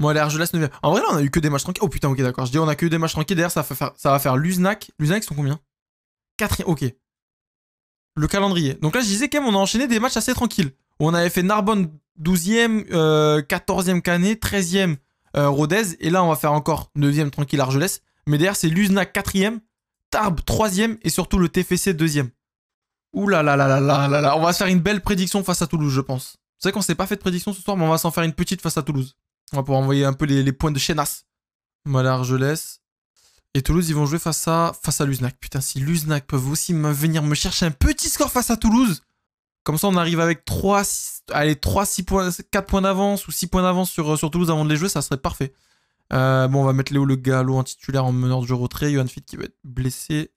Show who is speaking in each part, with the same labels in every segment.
Speaker 1: Moi, je laisse En vrai, là, on a eu que des matchs tranquilles. Oh putain, ok, d'accord. Je dis, on a que des matchs tranquilles. D'ailleurs, ça, va faire... ça va faire Luznac. Luznac, ils sont combien 4 Ok. Le calendrier. Donc là, je disais, quand même, on a enchaîné des matchs assez tranquilles. On avait fait Narbonne 12e, 14e euh, Canet, 13e euh, Rodez. Et là, on va faire encore 9e tranquille Argelès. Mais derrière, c'est Luznac 4e, Tarbes 3e et surtout le TFC 2e. Ouh là là là là là là là. On va se faire une belle prédiction face à Toulouse, je pense. Vous savez qu'on s'est pas fait de prédiction ce soir, mais on va s'en faire une petite face à Toulouse. On va pouvoir envoyer un peu les, points de Chenas. Voilà, laisse. Et Toulouse, ils vont jouer face à, face à Luznac. Putain, si Luznac peuvent aussi venir me chercher un petit score face à Toulouse, comme ça on arrive avec 3, allez, 3 points, 4 points d'avance ou 6 points d'avance sur, sur Toulouse avant de les jouer, ça serait parfait. Euh, bon, on va mettre Léo Le Gallo en titulaire en meneur de jeu retrait. Johan Fit qui va être blessé.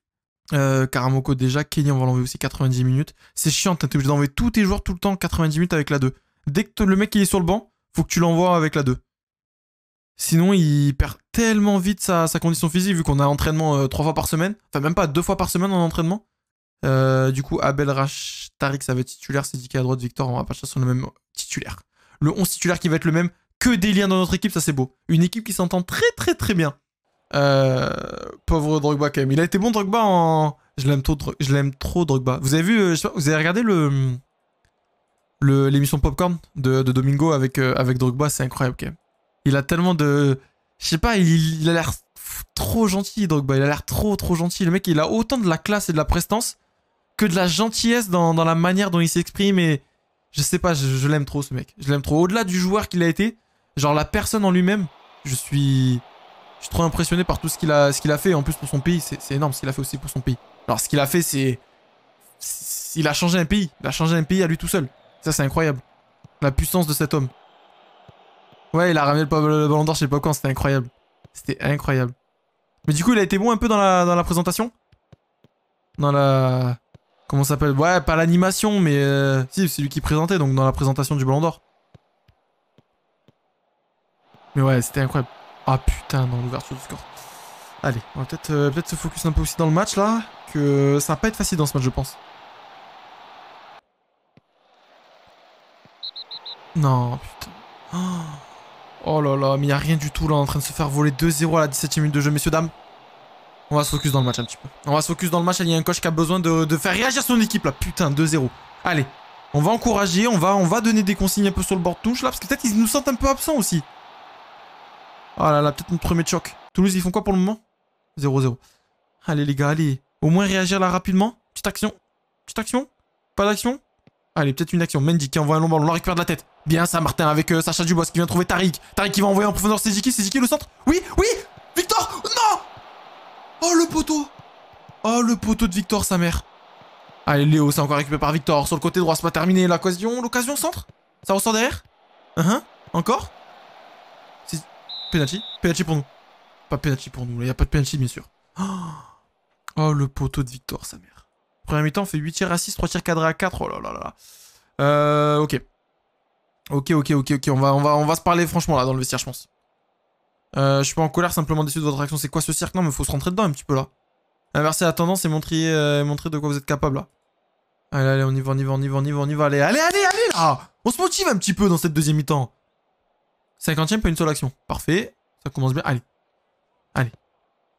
Speaker 1: Euh, Karamoko déjà. Kenny, on va l'envoyer aussi 90 minutes. C'est chiant, t'es obligé d'envoyer tous tes joueurs tout le temps 90 minutes avec la 2. Dès que le mec il est sur le banc, faut que tu l'envoies avec la 2. Sinon, il perd tellement vite sa, condition physique, vu qu'on a entraînement euh, trois fois par semaine. Enfin, même pas deux fois par semaine en entraînement. Euh, du coup, Abel Rach, Tariq, ça va être titulaire. Sédica à droite, Victor, on va pas sur le même titulaire. Le 11 titulaire qui va être le même. Que des liens dans notre équipe, ça c'est beau. Une équipe qui s'entend très très très bien. Euh, pauvre Drogba quand même. Il a été bon Drogba en. Je l'aime trop, je l'aime trop Drogba. Vous avez vu, vous avez regardé le l'émission Popcorn de, Domingo avec, avec Drogba, c'est incroyable quand même. Il a tellement de... Je sais pas, il, a l'air trop gentil, Drogba. Il a l'air trop, trop gentil. Le mec, il a autant de la classe et de la prestance que de la gentillesse dans, la manière dont il s'exprime. Et je sais pas, je, l'aime trop, ce mec. Je l'aime trop. Au-delà du joueur qu'il a été, genre la personne en lui-même, je suis... Je suis trop impressionné par tout ce qu'il a, ce qu'il a fait. En plus, pour son pays, c'est énorme ce qu'il a fait aussi pour son pays. Alors, ce qu'il a fait, c'est... Il a changé un pays. Il a changé un pays à lui tout seul. Ça, c'est incroyable. La puissance de cet homme. Ouais, il a ramené le, ballon d'or pas quand, c'était incroyable. C'était incroyable. Mais du coup, il a été bon un peu dans la, dans la présentation Dans la... Comment ça s'appelle Ouais, pas l'animation, mais... Euh, si, c'est lui qui présentait, donc dans la présentation du Ballon d'Or. Mais ouais, c'était incroyable. Ah putain, dans l'ouverture du score. Allez, on va peut-être euh, se focus un peu aussi dans le match, là. Que ça va pas être facile dans ce match, je pense. Non, putain. Oh. Oh là là, mais il n'y a rien du tout là, en train de se faire voler 2-0 à la 17 e minute de jeu, messieurs, dames. On va se focus dans le match un petit peu. On va se focus dans le match, il y a un coach qui a besoin de, faire réagir son équipe là. Putain, 2-0. Allez, on va encourager, on va, on va donner des consignes un peu sur le bord touche là, parce que peut-être ils nous sentent un peu absents aussi. Oh là là, peut-être notre premier choc. Toulouse, ils font quoi pour le moment 0-0. Allez les gars, allez. Au moins réagir là rapidement. Petite action. Petite action. Pas d'action. Allez, peut-être une action. Mendy qui envoie un long ballon. On la récupère de la tête. Bien ça, Martin, avec euh, Sacha Dubois qui vient trouver Tarik. Tarik qui va envoyer en profondeur Sejiki. Sejiki le centre. Oui, oui Victor Non Oh le poteau Oh le poteau de Victor, sa mère. Allez, Léo, c'est encore récupéré par Victor. Sur le côté droit, c'est pas terminé. L'occasion, l'occasion centre Ça ressort derrière uh Encore Penalty Penalty pour nous. Pas penalty pour nous. Il n'y a pas de penalty, bien sûr. oh le poteau de Victor, sa mère. Première mi-temps, on fait 8 tirs à 6, 3 tirs cadrés à 4. Oh là là là. Euh, ok. Ok, ok, ok, ok. On va, on, va, on va se parler franchement là dans le vestiaire, je pense. Euh, je suis pas en colère, simplement déçu de votre action. C'est quoi ce cirque Non, mais faut se rentrer dedans un petit peu là. Inverser la tendance et montrer, euh, montrer de quoi vous êtes capable là. Allez, allez, on y va, on y va, on y va, on y va, on y va. Allez, allez, allez, là On se motive un petit peu dans cette deuxième mi-temps. 50 pas une seule action. Parfait. Ça commence bien. Allez. Allez.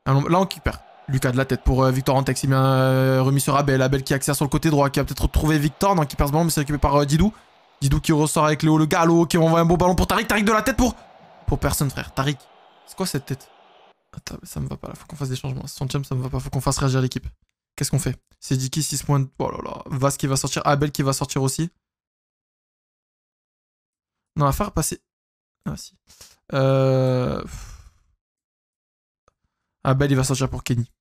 Speaker 1: Là, on récupère. Lucas de la tête pour euh, Victor Antex, bien euh, remis sur Abel. Abel qui accède sur le côté droit, qui va peut-être retrouver Victor, non, qui perd ce ballon, mais c'est récupéré par euh, Didou. Didou qui ressort avec Léo Le galop, qui envoie un beau ballon pour Tariq. Tariq de la tête pour. Pour personne, frère. Tariq. C'est quoi cette tête Attends, ça me va pas là, faut qu'on fasse des changements. Centième, ça me va pas, faut qu'on fasse réagir l'équipe. Qu'est-ce qu'on fait C'est Dicky 6 points. Oh là là. Vas qui va sortir, Abel qui va sortir aussi. Non, à faire passer. Ah si. Euh. Abel, il va sortir pour Kenny.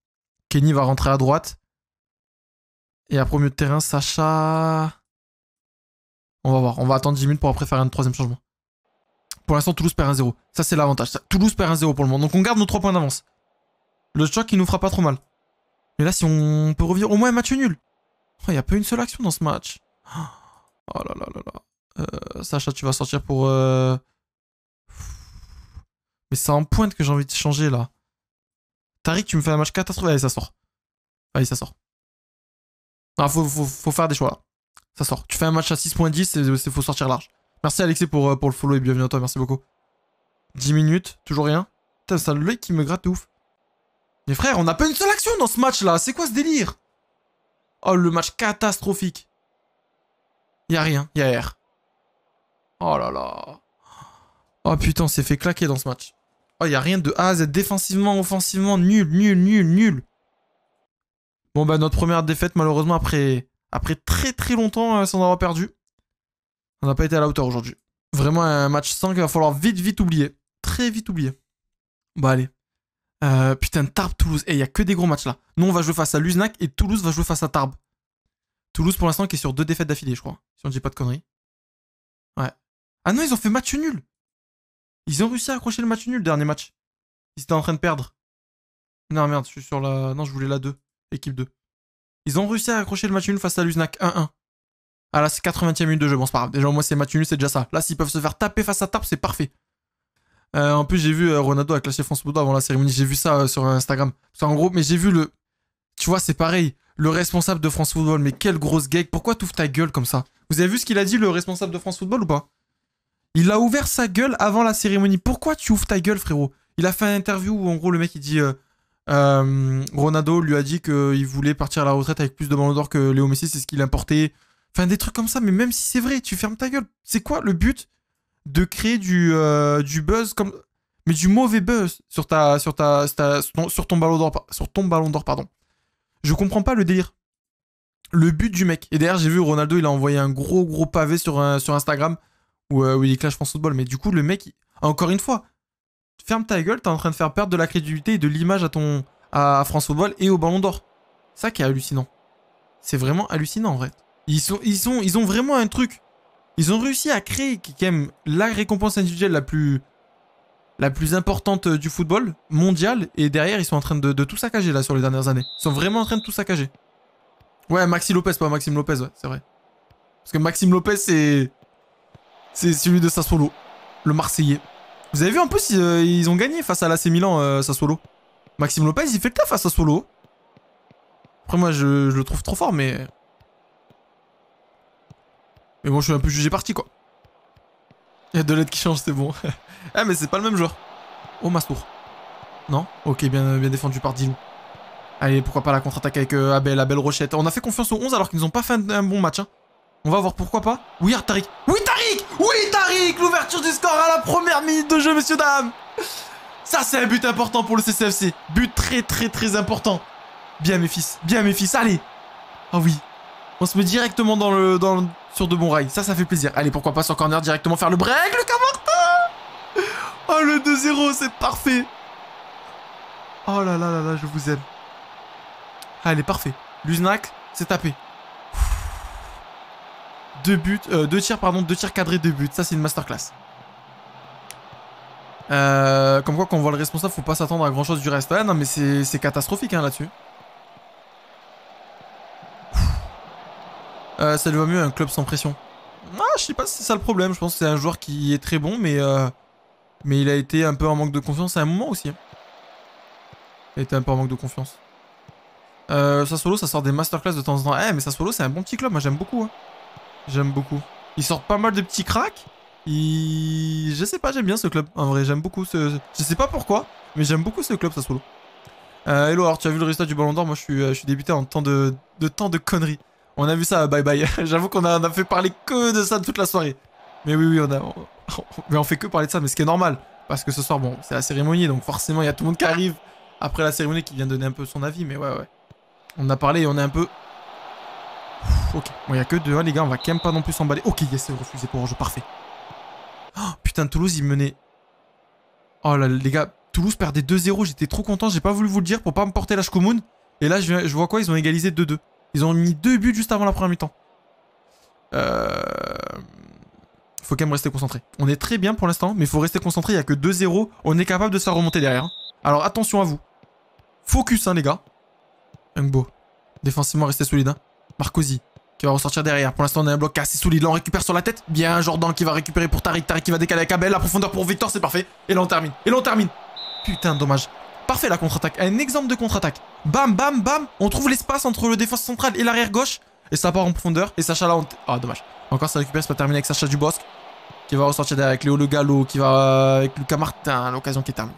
Speaker 1: Kenny va rentrer à droite. Et après, au milieu de terrain, Sacha. On va voir. On va attendre 10 minutes pour après faire un troisième changement. Pour l'instant, Toulouse perd 1-0. Ça, c'est l'avantage. Toulouse perd 1-0 pour le moment. Donc, on garde nos 3 points d'avance. Le choc, il nous fera pas trop mal. Mais là, si on peut revenir au moins un match nul. Oh, il y n'y a pas une seule action dans ce match. Oh là là là là. Euh, Sacha, tu vas sortir pour. Euh, Mais c'est en pointe que j'ai envie de changer là. Tariq, tu me fais un match catastrophique. Allez, ça sort. Allez, ça sort. ah faut, faut, faire des choix là. Ça sort. Tu fais un match à 6.10, c'est faut sortir large. Merci Alexis pour, euh, pour le follow et bienvenue à toi, merci beaucoup. 10 minutes, toujours rien. Putain, ça l'œil qui me gratte de ouf. Mais frère, on n'a pas une seule action dans ce match là, c'est quoi ce délire Oh, le match catastrophique. Y a rien, y a R. Oh là là. Oh putain, on s'est fait claquer dans ce match il oh, n'y a rien de A à Z. Défensivement, offensivement, nul, nul, nul, nul. Bon, bah, notre première défaite, malheureusement, après, après très très longtemps euh, sans avoir perdu. On n'a pas été à la hauteur aujourd'hui. Vraiment un match sans qu'il va falloir vite, vite oublier. Très vite oublier. Bah, allez. Euh, putain, Tarbes-Toulouse. Et eh, il n'y a que des gros matchs là. Nous, on va jouer face à Luznak et Toulouse va jouer face à Tarbes. Toulouse, pour l'instant, qui est sur deux défaites d'affilée, je crois. Si on ne dit pas de conneries. Ouais. Ah non, ils ont fait match nul. Ils ont réussi à accrocher le match nul le dernier match. Ils étaient en train de perdre. Non, merde, je suis sur la. Non, je voulais la 2. Équipe 2. Ils ont réussi à accrocher le match nul face à Luznak. 1-1. Ah là, c'est 80e minute de jeu. Bon, c'est pas grave. Déjà, moi, c'est match nul, c'est déjà ça. Là, s'ils peuvent se faire taper face à tape, c'est parfait. Euh, en plus, j'ai vu euh, Ronaldo a clashé France Football avant la cérémonie. J'ai vu ça euh, sur Instagram. en gros, mais j'ai vu le. Tu vois, c'est pareil. Le responsable de France Football, mais quelle grosse gag. Pourquoi t'ouvres ta gueule comme ça Vous avez vu ce qu'il a dit, le responsable de France Football ou pas il a ouvert sa gueule avant la cérémonie. Pourquoi tu ouvres ta gueule, frérot Il a fait une interview où, en gros, le mec, il dit... Euh, euh, Ronaldo lui a dit qu'il voulait partir à la retraite avec plus de ballons d'or que Léo Messi, c'est ce qu'il importait. Enfin, des trucs comme ça, mais même si c'est vrai, tu fermes ta gueule. C'est quoi le but de créer du, euh, du buzz comme... Mais du mauvais buzz sur, ta, sur, ta, sur, ton ballon d'or, sur ton ballon d'or, pardon. Je comprends pas le délire le but du mec. Et d'ailleurs, j'ai vu Ronaldo, il a envoyé un gros gros pavé sur, sur Instagram Ouais, oui, Clash France Football. Mais du coup, le mec, encore une fois, ferme ta gueule, t'es en train de faire perdre de la crédibilité et de l'image à ton à France Football et au Ballon d'Or. Ça qui est hallucinant. C'est vraiment hallucinant en vrai. Ils sont, ils sont, ils ont vraiment un truc. Ils ont réussi à créer quand la récompense individuelle la plus la plus importante euh, du football mondial et derrière ils sont en train de, tout saccager là sur les dernières années. Ils sont vraiment en train de tout saccager. Ouais, Maxi Lopez, pas Maxime Lopez, ouais, c'est vrai. Parce que Maxime Lopez, c'est. C'est celui de Sassuolo, le Marseillais. Vous avez vu en plus, euh, ils, ont gagné face à l'AC Milan, euh, Maxime Lopez, il fait le taf à Sassuolo. Après, moi, je, le trouve trop fort, mais... Mais bon, je suis un peu jugé parti, quoi. Il y a deux lettres qui changent, c'est bon. ah, mais c'est pas le même joueur. Oh, Mastour. Non Ok, bien, bien défendu par Dilou. Allez, pourquoi pas la contre-attaque avec euh, Abel, Abel Rochette. On a fait confiance aux 11 alors qu'ils n'ont pas fait un bon match. Hein. On va voir pourquoi pas. Oui, Tariq. Oui, Tariq Oui, Tariq L'ouverture du score à la première minute de jeu, messieurs, dames Ça, c'est un but important pour le CCFC. But très, très, très important. Bien, mes fils. Bien, mes fils. Allez Ah oh, oui. On se met directement dans le, dans sur de bons rails. Ça, ça fait plaisir. Allez, pourquoi pas sur corner directement faire le break, le Morta Oh, le 2-0, c'est parfait Oh là là là là, je vous aime. Allez, parfait. Luznac, c'est tapé deux buts, euh, deux tirs, pardon, deux tirs cadrés, deux buts. Ça, c'est une masterclass. Euh, comme quoi, quand on voit le responsable, faut pas s'attendre à grand chose du reste. Ouais, ah non, mais c'est catastrophique hein, là-dessus. Euh, ça lui va mieux un club sans pression. Ah, je sais pas si c'est ça le problème. Je pense que c'est un joueur qui est très bon, mais, euh, mais il a été un peu en manque de confiance à un moment aussi. Hein. Il a été un peu en manque de confiance. Euh, solo ça sort des masterclass de temps en temps. Eh, mais Sassolo c'est un bon petit club. Moi, j'aime beaucoup. Hein. J'aime beaucoup. Ils sort pas mal de petits cracks. Je sais pas, j'aime bien ce club. En vrai, j'aime beaucoup ce... Je sais pas pourquoi, mais j'aime beaucoup ce club, ça Euh, hello, alors tu as vu le résultat du Ballon d'Or Moi, je suis, euh, débuté en temps de, temps de conneries. On a vu ça, bye bye. J'avoue qu'on a, fait parler que de ça toute la soirée. Mais oui, oui, on a... mais on fait que parler de ça, mais ce qui est normal. Parce que ce soir, bon, c'est la cérémonie, donc forcément, il y a tout le monde qui arrive après la cérémonie qui vient donner un peu son avis, mais ouais, ouais. On a parlé et on est un peu ok, il n'y a que 2 hein, les gars, on va quand même pas non plus s'emballer. Ok, yes, c'est refusé pour un jeu parfait. Oh, putain, Toulouse, il menait. Oh là, les gars, Toulouse perdait 2-0, j'étais trop content, j'ai pas voulu vous le dire pour pas me porter la commune. Et là, je, vois quoi Ils ont égalisé 2-2. Ils ont mis deux buts juste avant la première mi-temps. Euh... Faut quand même rester concentré. On est très bien pour l'instant, mais il faut rester concentré. Il n'y a que 2-0. On est capable de se remonter derrière. Hein. Alors attention à vous. Focus, hein, les gars. beau Défensivement, restez solide. Hein. Marcosi qui va ressortir derrière. Pour l'instant, on a un bloc assez solide. Là, récupère sur la tête. Bien, Jordan qui va récupérer pour Tariq. Tariq qui va décaler avec Abel. La profondeur pour Victor, c'est parfait. Et là, on termine. Et là, on termine. Putain, dommage. Parfait la contre-attaque. Un exemple de contre-attaque. Bam, bam, bam. On trouve l'espace entre le défense central et l'arrière gauche. Et ça part en profondeur. Et Sacha là, on. Ah, dommage. Encore, ça récupère. ça pas terminé avec Sacha Dubosc. Qui va ressortir derrière avec Léo Le Gallo. Qui va euh, avec Lucas Martin. L'occasion qui est terminée.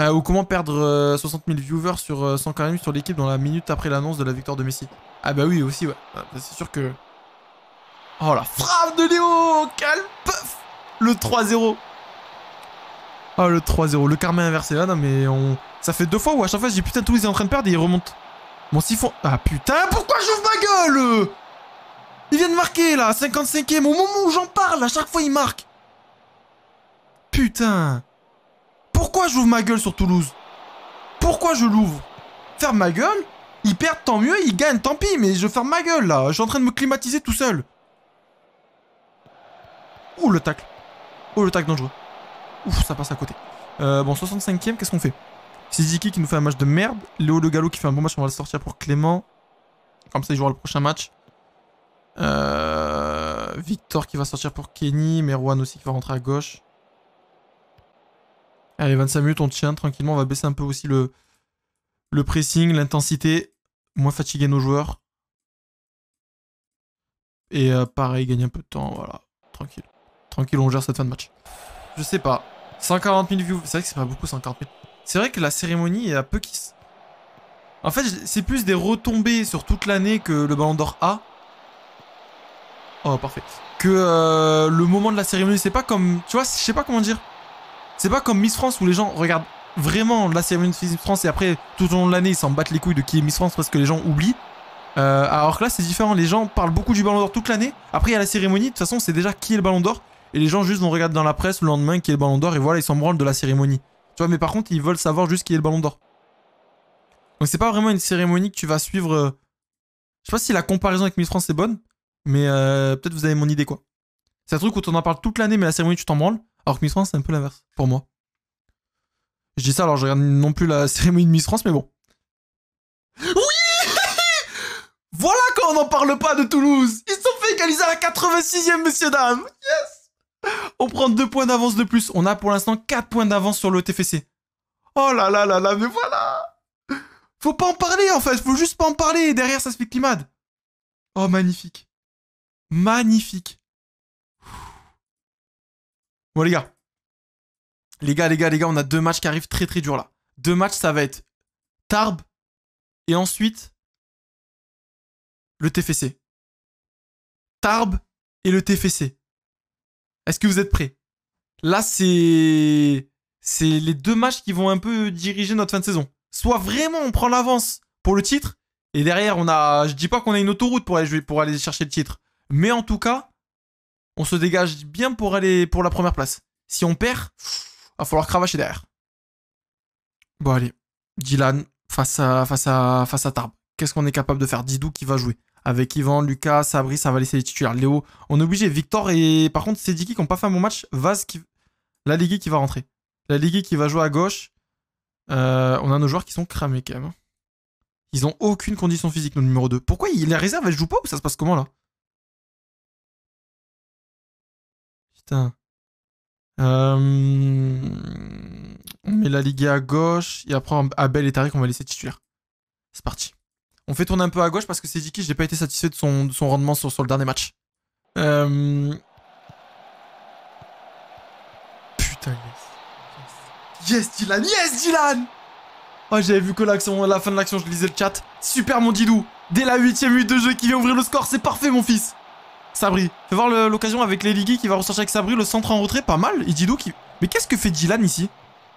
Speaker 1: Euh, ou comment perdre 60 euh, 000 viewers sur 140 sur l'équipe dans la minute après l'annonce de la victoire de Messi ah bah oui, aussi, ouais. Ah, bah, c'est sûr que... Oh, la frappe de Léo Calme puff Le 3-0 oh, ah, le 3-0. Le karma inversé, là, ah non, mais on... Ça fait deux fois où à chaque fois, j'ai putain, Toulouse est en train de perdre et il remonte. Mon siphon... Ah, putain, pourquoi j'ouvre ma gueule Il vient de marquer, là, 55ème. Au moment où j'en parle, à chaque fois, il marque. Putain Pourquoi j'ouvre ma gueule sur Toulouse Pourquoi je l'ouvre Ferme ma gueule ils perdent, tant mieux, ils gagnent, tant pis, mais je ferme ma gueule, là. Je suis en train de me climatiser tout seul. Ouh, le tacle. Oh, le tacle dangereux. Ouf, ça passe à côté. Euh, bon, 65ème, qu'est-ce qu'on fait Siziki qui nous fait un match de merde. Léo Le Gallo qui fait un bon match, on va le sortir pour Clément. Comme ça, il jouera le prochain match. Euh, Victor qui va sortir pour Kenny. Merouane aussi qui va rentrer à gauche. Allez, 25 minutes, on tient tranquillement. On va baisser un peu aussi le, le pressing, l'intensité, moins fatiguer nos joueurs. Et euh, pareil, gagner un peu de temps, voilà. Tranquille. Tranquille, on gère cette fin de match. Je sais pas. 140 000 views. C'est vrai que c'est pas beaucoup 140 000. C'est vrai que la cérémonie, est à peu qui... En fait, c'est plus des retombées sur toute l'année que le Ballon d'Or a. Oh, parfait. Que euh, le moment de la cérémonie, c'est pas comme... Tu vois, je sais pas comment dire. C'est pas comme Miss France où les gens regardent vraiment la cérémonie de Miss France et après tout au long de l'année ils s'en battent les couilles de qui est Miss France parce que les gens oublient. Euh, alors que là c'est différent, les gens parlent beaucoup du Ballon d'Or toute l'année. Après il y a la cérémonie, de toute façon c'est déjà qui est le Ballon d'Or et les gens juste on regarder dans la presse le lendemain qui est le Ballon d'Or et voilà ils s'en branlent de la cérémonie. Tu vois mais par contre ils veulent savoir juste qui est le Ballon d'Or. Donc c'est pas vraiment une cérémonie que tu vas suivre. Euh, je sais pas si la comparaison avec Miss France est bonne, mais euh, peut-être vous avez mon idée quoi. C'est un truc où on en parle toute l'année mais la cérémonie tu t'en branles. Alors que Miss France c'est un peu l'inverse pour moi. Je dis ça alors je regarde non plus la cérémonie de Miss France, mais bon. Oui Voilà quand on n'en parle pas de Toulouse Ils sont fait égaliser à la 86e, messieurs dames Yes On prend deux points d'avance de plus. On a pour l'instant quatre points d'avance sur le TFC. Oh là là là là, mais voilà Faut pas en parler en fait, faut juste pas en parler. Derrière, ça se fait climade. Oh, magnifique. Magnifique. Bon les gars, les gars, les gars, les gars, on a deux matchs qui arrivent très très durs là. Deux matchs, ça va être Tarbes et ensuite le TFC. Tarbes et le TFC. Est-ce que vous êtes prêts Là, c'est c'est les deux matchs qui vont un peu diriger notre fin de saison. Soit vraiment on prend l'avance pour le titre et derrière on a je dis pas qu'on a une autoroute pour aller pour aller chercher le titre, mais en tout cas, on se dégage bien pour aller pour la première place. Si on perd, va falloir cravacher derrière. Bon, allez. Dylan face à, face à, face à Tarbes. Qu'est-ce qu'on est capable de faire Didou qui va jouer. Avec Ivan, Lucas, Sabri, ça va laisser les titulaires. Léo, on est obligé. Victor et par contre, Diki qui n'ont pas fait un bon match. Vaz qui. La Ligue qui va rentrer. La Ligue qui va jouer à gauche. Euh, on a nos joueurs qui sont cramés quand même. Hein. Ils ont aucune condition physique, nos numéro 2. Pourquoi les réserves, elles jouent pas ou ça se passe comment là Putain. Euh... On met la Ligue à gauche. Et après, Abel et Tariq, on va laisser titulaire. C'est parti. On fait tourner un peu à gauche parce que c'est Ziki. J'ai pas été satisfait de son, rendement sur, le dernier match. Euh, putain, yes. yes. Dylan. Yes, Dylan Oh, j'avais vu que l'action, la fin de l'action, je lisais le chat. Super, mon Didou. Dès la 8 huitième minute de jeu qui vient ouvrir le score, c'est parfait, mon fils. Sabri. Fais voir l'occasion avec Leligui qui va ressortir avec Sabri. Le centre en retrait, pas mal. Et Didou qui... Mais qu'est-ce que fait Dylan ici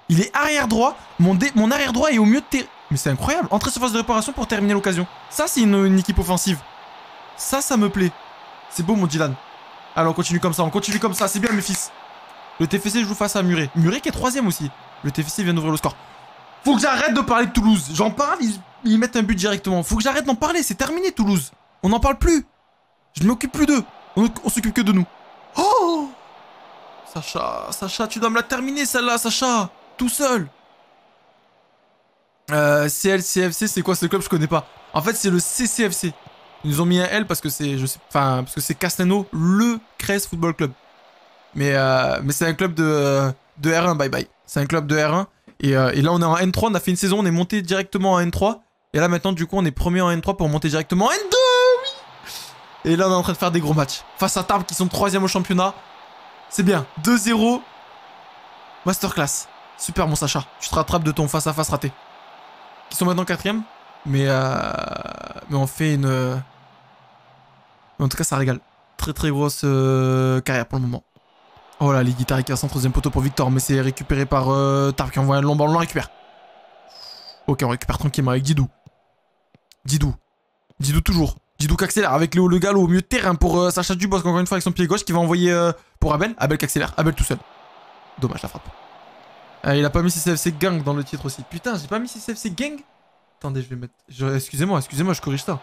Speaker 1: Il est arrière droit. Mon, arrière droit est au mieux de Mais c'est incroyable. Entrée phase de réparation pour terminer l'occasion. Ça, c'est une, équipe offensive. Ça, ça me plaît. C'est beau, mon Dylan. Alors on continue comme ça. On continue comme ça. C'est bien, mes fils. Le TFC joue face à Muret. Muret qui est troisième aussi. Le TFC vient d'ouvrir le score. Faut que j'arrête de parler de Toulouse. J'en parle, ils, mettent un but directement. Faut que j'arrête d'en parler. C'est terminé, Toulouse. On n'en parle plus. Je m'occupe plus d'eux. On, s'occupe que de nous. Oh Sacha, Sacha, tu dois me la terminer celle-là, Sacha. Tout seul. Euh, CLCFC, c'est quoi ce club Je connais pas. En fait, c'est le CCFC. Ils nous ont mis un L parce que c'est, je sais, enfin, parce que c'est Castano le Crest Football Club. Mais, euh, mais c'est un club de, de R1, bye bye. C'est un club de R1. Et, euh, et, là, on est en N3, on a fait une saison, on est monté directement en N3. Et là, maintenant, du coup, on est premier en N3 pour monter directement en N2 et là, on est en train de faire des gros matchs. Face à Tarbes qui sont troisième au championnat. C'est bien. 2-0. Masterclass. Super, mon Sacha. Tu te rattrapes de ton face-à-face raté. Qui sont maintenant quatrième. Mais, euh, mais on fait une... Euh, en tout cas, ça régale. Très, très grosse euh, carrière pour le moment. Oh là, les guitares qui à 3 ème poteau pour Victor. Mais c'est récupéré par Tarp qui envoie un long ballon. On récupère. Ok, on récupère tranquillement avec Didou. Didou. Didou toujours. Didou accélère avec Léo Le Gallo au mieux de terrain pour euh, s'achat du boss encore une fois avec son pied gauche qui va envoyer euh, pour Abel. Abel qui accélère, Abel tout seul. Dommage la frappe. Euh, il a pas mis CCFC Gang dans le titre aussi. Putain, j'ai pas mis CCFC Gang Attendez, je vais mettre. Excusez-moi, excusez-moi, je corrige ça.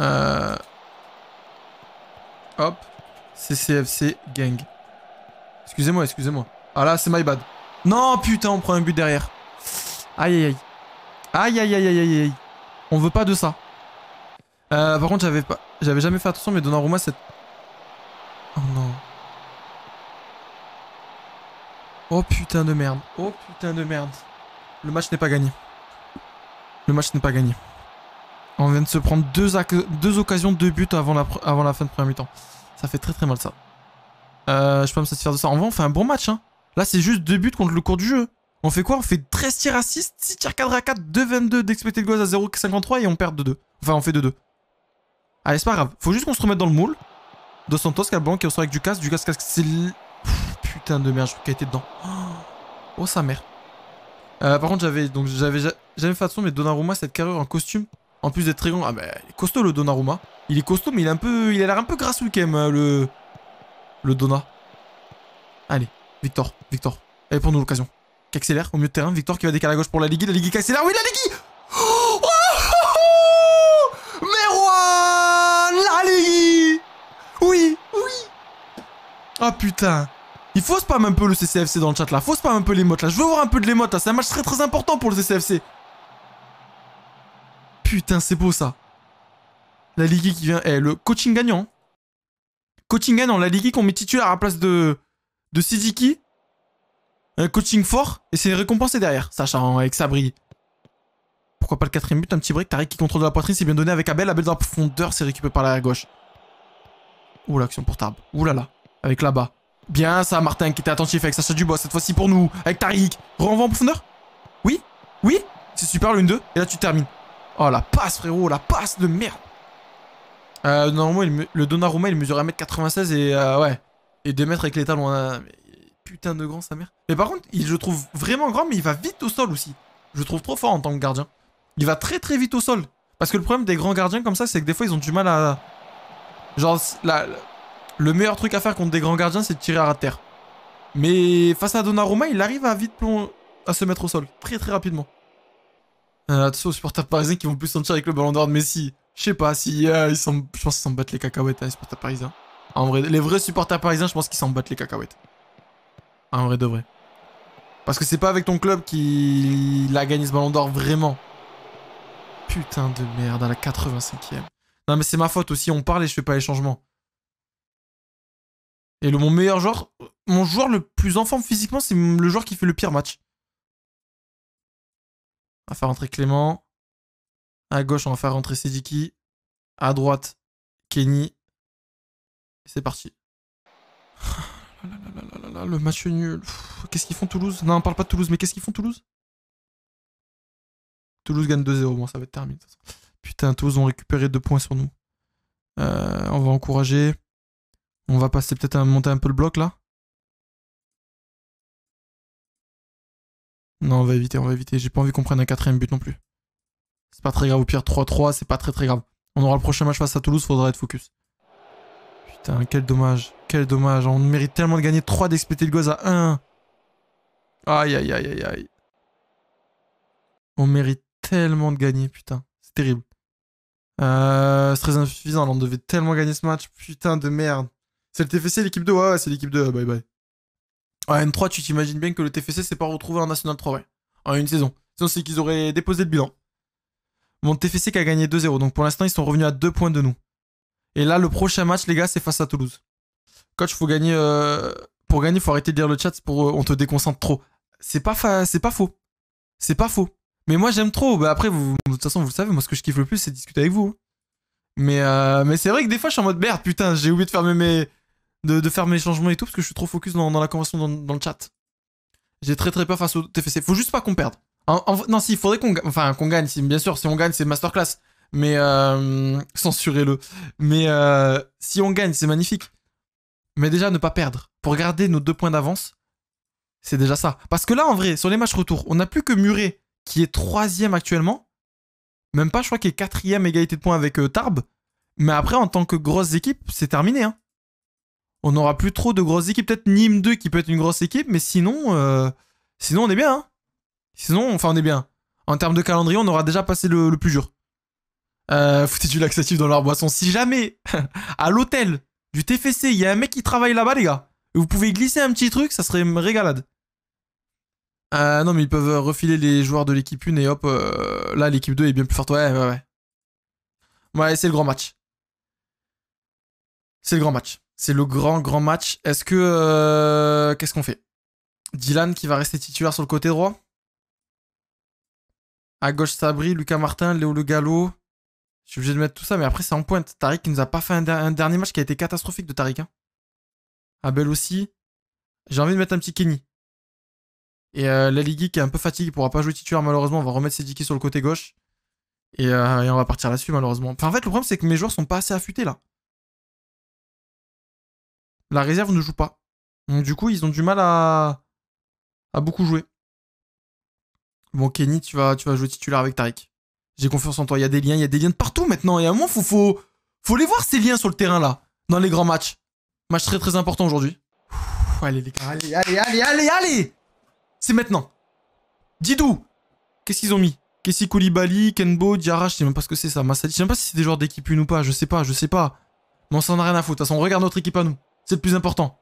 Speaker 1: Euh... Hop. CCFC Gang. Excusez-moi, excusez-moi. Ah là, c'est my bad. Non, putain, on prend un but derrière. Aïe, aïe, aïe. Aïe, aïe, aïe, aïe, aïe. On veut pas de ça. Euh, par contre, j'avais pas, j'avais jamais fait attention, mais Donnarumma, c'est... Oh non. Oh putain de merde. Oh putain de merde. Le match n'est pas gagné. Le match n'est pas gagné. On vient de se prendre deux, deux occasions, de buts avant la, avant la fin de première mi-temps. Ça fait très très mal ça. Euh, je peux me satisfaire de ça. En vrai, on fait un bon match. Hein. Là, c'est juste deux buts contre le cours du jeu. On fait quoi On fait 13 tirs à 6, 6 tirs cadre à 4, 2 22 le goals à 0,53 et on perd 2 2. Enfin, on fait 2 2. Allez, c'est pas grave. Faut juste qu'on se remette dans le moule. Dos Santos, banque qui ressort avec casque, du casque, c'est... Putain de merde, je crois qu'il était dedans. Oh, sa mère. Euh, par contre, j'avais donc j'avais jamais fait attention, mais Donnarumma, cette carrure en costume, en plus d'être très grand, ah bah, il est costaud le Donnarumma. Il est costaud, mais il, est un peu, il a l'air un peu ce week-end, euh, le, le Donna. Allez, Victor, Victor. Allez, pour nous l'occasion accélère au milieu de terrain. Victoire qui va décaler à gauche pour la Ligue. La Ligue accélère. Oui, la Ligue oh, La Ligue Oui, oui Ah putain il faut spam un peu le CCFC dans le chat là, faut spam un peu les mots là, je veux voir un peu de les mots là, c'est un match très très important pour le CCFC. Putain c'est beau ça. La Ligue qui vient, eh, le coaching gagnant. Coaching gagnant, la Ligue qu'on met titulaire à la place de, de Sidiki un coaching fort et c'est récompensé derrière, Sacha, hein, avec Sabri. Pourquoi pas le quatrième but, un petit break, Tariq qui contrôle la poitrine, c'est bien donné avec Abel, Abel dans la profondeur, c'est récupéré par l'arrière gauche. Ouh l'action pour Tarb, ouh là là, avec là-bas. Bien ça, Martin qui était attentif avec Sacha Dubois, cette fois-ci pour nous, avec Tariq. Renvoie en profondeur Oui Oui C'est super l'une, deux, et là tu termines. Oh la passe frérot, la passe de merde euh, Normalement, le Donnarumma, il mesure 1m96 et euh, ouais, et 2 mètres avec les hein putain de grand, sa mère. Mais par contre, il, je trouve vraiment grand, mais il va vite au sol aussi. Je trouve trop fort en tant que gardien. Il va très très vite au sol. Parce que le problème des grands gardiens comme ça, c'est que des fois, ils ont du mal à... Genre, la... le meilleur truc à faire contre des grands gardiens, c'est de tirer à terre. Mais face à Donnarumma, il arrive à vite plomb... à se mettre au sol. Très très rapidement. Euh, attention aux supporters parisiens qui vont plus sentir avec le ballon d'or de Messi. Je sais pas si euh, ils sont... je pense qu'ils s'en battent les cacahuètes, hein, les supporters parisiens. En vrai, les vrais supporters parisiens, je pense qu'ils s'en battent les cacahuètes un ah, vrai de vrai. Parce que c'est pas avec ton club qu'il a gagné ce ballon d'or vraiment. Putain de merde, à la 85e. Non mais c'est ma faute aussi, on parle et je fais pas les changements. Et le, mon meilleur joueur, mon joueur le plus en forme physiquement, c'est le joueur qui fait le pire match. On va faire rentrer Clément. À gauche, on va faire rentrer Sediki. À droite, Kenny. C'est parti. le match nul. Qu'est-ce qu'ils font Toulouse Non, on parle pas de Toulouse, mais qu'est-ce qu'ils font Toulouse Toulouse gagne 2-0, bon ça va être terminé. Putain, Toulouse ont récupéré 2 points sur nous. Euh, on va encourager. On va passer peut-être à monter un peu le bloc là. Non, on va éviter, on va éviter. J'ai pas envie qu'on prenne un quatrième but non plus. C'est pas très grave, au pire 3-3, c'est pas très très grave. On aura le prochain match face à Toulouse, faudra être focus. Putain, quel dommage quel dommage. On mérite tellement de gagner 3 d'expéter le Goza. à 1. Aïe, aïe, aïe, aïe, aïe. On mérite tellement de gagner, putain. C'est terrible. c'est euh, très insuffisant. On devait tellement gagner ce match. Putain de merde. C'est le TFC, l'équipe 2. Ouais, c'est l'équipe 2. Bye bye. En N3, tu t'imagines bien que le TFC s'est pas retrouvé en National 3, ouais. En une saison. Sinon, c'est qu'ils auraient déposé le bilan. Mon TFC qui a gagné 2-0. Donc pour l'instant, ils sont revenus à 2 points de nous. Et là, le prochain match, les gars, c'est face à Toulouse coach, faut gagner. Euh, pour gagner, faut arrêter de lire le chat. Pour, euh, on te déconcentre trop. C'est pas, c'est pas faux. C'est pas faux. Mais moi, j'aime trop. Bah, après, vous, de toute façon, vous le savez. Moi, ce que je kiffe le plus, c'est discuter avec vous. Hein. Mais, euh, mais c'est vrai que des fois, je suis en mode merde. Putain, j'ai oublié de faire mes, de, faire mes changements et tout parce que je suis trop focus dans, la conversation dans, le chat. J'ai très très peur face au TFC. Faut juste pas qu'on perde. non, si, faudrait qu'on qu'on gagne. bien sûr, si on gagne, c'est masterclass. Mais censurez-le. Mais si on gagne, c'est magnifique. Mais déjà, ne pas perdre. Pour garder nos deux points d'avance, c'est déjà ça. Parce que là, en vrai, sur les matchs retour, on n'a plus que Muret, qui est troisième actuellement. Même pas, je crois qu'il est quatrième égalité de points avec Tarb. Euh, Tarbes. Mais après, en tant que grosse équipe, c'est terminé. Hein. On n'aura plus trop de grosses équipes. Peut-être Nîmes 2 qui peut être une grosse équipe, mais sinon, euh, sinon on est bien. Hein. Sinon, enfin, on est bien. En termes de calendrier, on aura déjà passé le, plus dur. Euh, foutez du laxatif dans leur boisson. Si jamais, à l'hôtel, du TFC, il y a un mec qui travaille là-bas, les gars. Vous pouvez glisser un petit truc, ça serait régalade. Euh, non, mais ils peuvent euh, refiler les joueurs de l'équipe 1 et hop, euh, là, l'équipe 2 est bien plus forte. Ouais, ouais, ouais. Ouais, c'est le grand match. C'est le grand match. C'est le grand, grand match. Est-ce que. Qu'est-ce qu'on fait Dylan qui va rester titulaire sur le côté droit. À gauche, Sabri, Lucas Martin, Léo Le Gallo. Je suis obligé de mettre tout ça, mais après, c'est en pointe. Tariq qui nous a pas fait un, dernier match qui a été catastrophique de Tariq. Hein. Abel aussi. J'ai envie de mettre un petit Kenny. Et euh, la Ligue qui est un peu fatiguée, pourra pas jouer titulaire malheureusement. On va remettre Sediki sur le côté gauche. Euh, et, on va partir là-dessus malheureusement. Enfin, en fait, le problème c'est que mes joueurs sont pas assez affûtés là. La réserve ne joue pas. Donc du coup, ils ont du mal à, à beaucoup jouer. Bon, Kenny, tu vas, tu vas jouer titulaire avec Tariq. J'ai confiance en toi. Il y a des liens, il y a des liens de partout maintenant. Et à un moment, faut, faut, les voir ces liens sur le terrain là, dans les grands matchs. Match très très important aujourd'hui. Allez les gars, allez, allez, allez, allez, allez C'est maintenant. Didou Qu'est-ce qu'ils ont mis Kessi Koulibaly, Kenbo, Diarra, je sais même pas ce que c'est ça. Je je sais même pas si c'est des joueurs d'équipe une ou pas, je sais pas, je sais pas. Mais on s'en a rien à foutre, de toute façon, on regarde notre équipe à nous. C'est le plus important.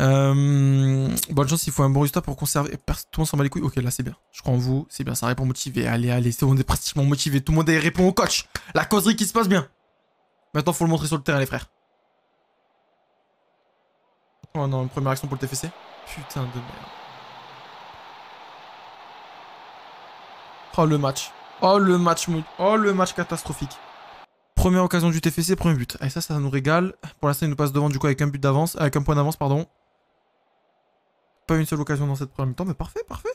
Speaker 1: Euh, bonne chance, il faut un bon résultat pour conserver. tout le monde s'en bat les couilles. Ok, là c'est bien. Je crois en vous, c'est bien, ça répond motivé. Allez, allez, c'est on est pratiquement motivé. Tout le monde répond au coach. La causerie qui se passe bien. Maintenant, faut le montrer sur le terrain, les frères. Oh non, une première action pour le TFC. Putain de merde. Oh le match. Oh le match. Oh le match catastrophique. Première occasion du TFC, premier but. Et ça, ça nous régale. Pour l'instant, il nous passe devant du coup avec un but d'avance, avec un point d'avance, pardon une seule occasion dans cette première mi-temps, mais parfait, parfait.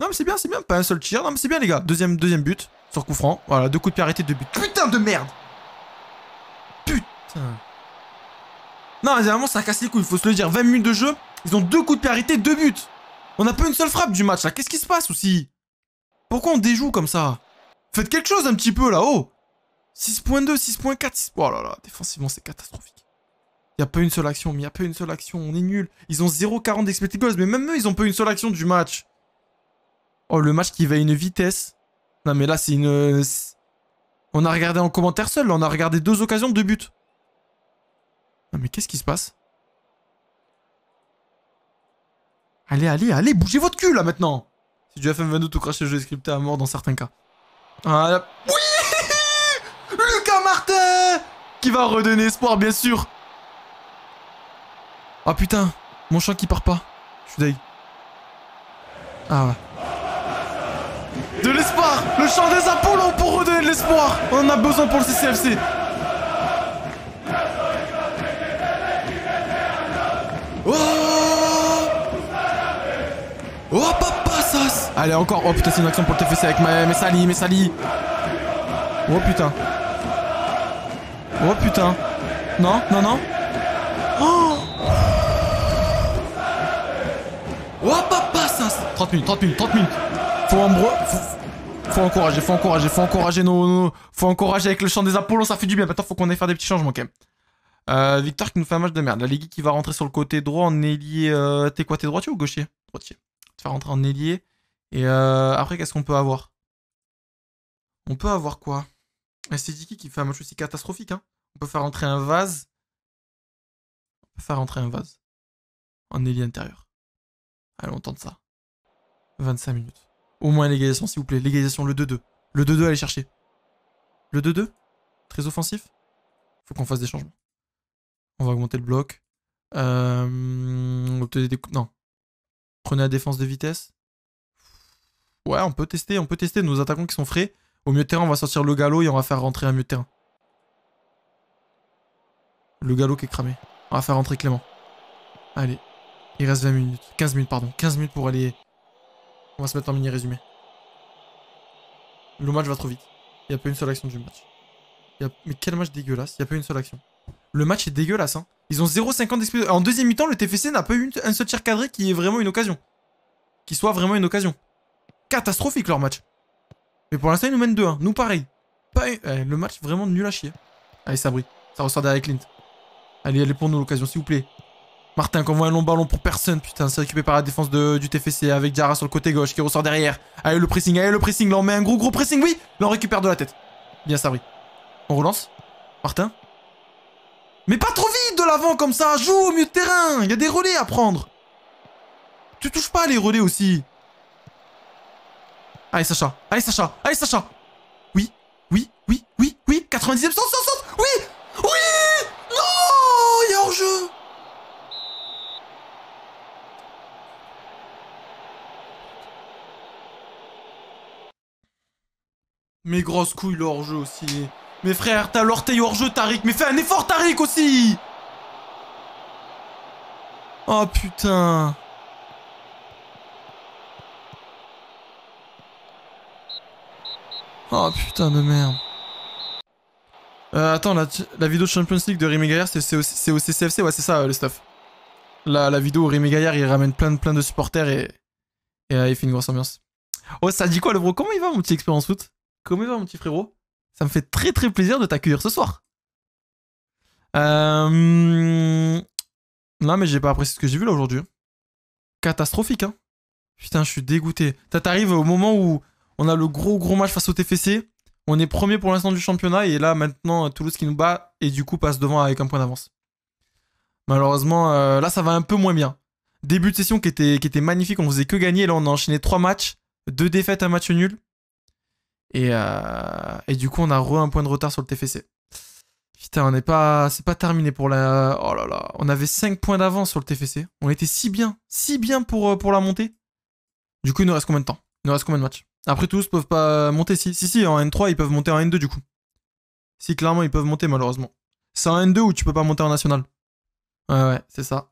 Speaker 1: Non mais c'est bien, c'est bien, pas un seul tir. Non mais c'est bien les gars. Deuxième, deuxième but sur coup franc. Voilà, deux coups de pied arrêtés, deux buts. Putain de merde. Putain. Non, mais vraiment ça casse les couilles, il faut se le dire. 20 minutes de jeu, ils ont deux coups de pied arrêtés, deux buts. On n'a pas une seule frappe du match là. Qu'est-ce qui se passe aussi Pourquoi on déjoue comme ça Faites quelque chose un petit peu là-haut. 6.2, 6.4, 6... Oh là là, défensivement c'est catastrophique. Il n'y a pas une seule action, mais il n'y a pas une seule action, on est nul. Ils ont 0,40 d'expected goals, mais même eux, ils ont pas une seule action du match. Oh, le match qui va à une vitesse. Non, mais là, c'est une... On a regardé en commentaire seul, on a regardé deux occasions, deux buts. Non, mais qu'est-ce qui se passe Allez, allez, allez, bougez votre cul, là, maintenant C'est du FM22 ou crash le jeu scripté à mort dans certains cas. Ah, Oui Lucas Martin Qui va redonner espoir, bien sûr ah oh, putain Mon champ qui part pas. Je suis deg. Ah ouais. De l'espoir Le chant des Apollons pour redonner de l'espoir On en a besoin pour le CCFC Oh Oh papa sas Allez encore Oh putain c'est une action pour le TFC avec salis, mes salis Oh putain Oh putain Non, non, non 30 minutes, 30 minutes, 30 minutes. Faut, faut encourager, faut encourager, faut encourager nos, Faut encourager avec le chant des Apollons, ça fait du bien. Maintenant, faut qu'on aille faire des petits changements quand même. Euh, Victor qui nous fait un match de merde. La Ligue qui va rentrer sur le côté droit en ailier. Euh, t'es quoi, t'es droitier ou gaucher Droitier. Tu vas rentrer en ailier. Et euh, après, qu'est-ce qu'on peut avoir On peut avoir quoi C'est Diki qui fait un match aussi catastrophique. Hein on peut faire rentrer un vase. On peut faire rentrer un vase. En ailier intérieur. Allez, on tente ça. 25 minutes. Au moins l'égalisation, s'il vous plaît. L'égalisation, le 2-2. Le 2-2, allez chercher. Le 2-2 Très offensif Faut qu'on fasse des changements. On va augmenter le bloc. Euh, Obtenez des coups. Non. Prenez la défense de vitesse. Ouais, on peut tester, on peut tester nos attaquants qui sont frais. Au mieux de terrain, on va sortir le galop et on va faire rentrer un mieux de terrain. Le galop qui est cramé. On va faire rentrer Clément. Allez. Il reste 20 minutes. 15 minutes, pardon. 15 minutes pour aller on va se mettre en mini-résumé. Le match va trop vite. Il n'y a pas une seule action du match. Mais quel match dégueulasse. Il n'y a pas une seule action. Le match est dégueulasse. Hein. Ils ont 0,50 d'explosion. En deuxième mi-temps, le TFC n'a pas eu un seul tir cadré qui est vraiment une occasion. Qui soit vraiment une occasion. Catastrophique leur match. Mais pour l'instant, ils nous mènent 2-1. Nous, pareil. Eh, le match vraiment nul à chier. Allez, ça brille, Ça ressort derrière Clint. Allez, allez pour nous l'occasion, s'il vous plaît. Martin qu'on voit un long ballon pour personne. Putain, c'est récupéré par la défense de, du TFC avec Diarra sur le côté gauche qui ressort derrière. Allez, le pressing, allez, le pressing. Là, on met un gros, gros pressing. Oui, là, on récupère de la tête. Bien, ça, oui. On relance. Martin. Mais pas trop vite de l'avant comme ça. Joue au milieu de terrain. Il y a des relais à prendre. Tu touches pas les relais aussi. Allez, Sacha. Allez, Sacha. Allez, Sacha. Oui, oui, oui, oui, oui. 90e sens, sens, Oui, Mes grosses couilles, le hors-jeu aussi. Mes frères, t'as l'orteil hors-jeu, Tariq. Mais fais un effort, Tariq, aussi Oh, putain Oh, putain de merde. Euh, attends, la, vidéo vidéo Champions League de Rémi Gaillard, c'est au, CCFC Ouais, c'est ça, euh, le stuff. La, vidéo où Rémi Gaillard, il ramène plein, plein de supporters et, il fait une grosse ambiance. Oh, ça dit quoi, le bro Comment il va, mon petit expérience foot Comment va mon petit frérot Ça me fait très très plaisir de t'accueillir ce soir. Euh... Non mais j'ai pas apprécié ce que j'ai vu là aujourd'hui. Hein. Catastrophique hein. Putain je suis dégoûté. T'arrives au moment où on a le gros gros match face au TFC. On est premier pour l'instant du championnat et là maintenant Toulouse qui nous bat et du coup passe devant avec un point d'avance. Malheureusement euh, là ça va un peu moins bien. Début de session qui était, qui était magnifique, on faisait que gagner. Là on a enchaîné trois matchs, deux défaites, un match nul. Euh, et, du coup, on a re un point de retard sur le TFC. Putain, on n'est pas. C'est pas terminé pour la. Oh là là. On avait 5 points d'avance sur le TFC. On était si bien. Si bien pour, euh, pour la montée. Du coup, il nous reste combien de temps Il nous reste combien de matchs Après, tous peuvent pas monter. Si, si, si, en N3, ils peuvent monter en N2 du coup. Si, clairement, ils peuvent monter malheureusement. C'est en N2 où tu peux pas monter en national. Ouais, ouais, c'est ça.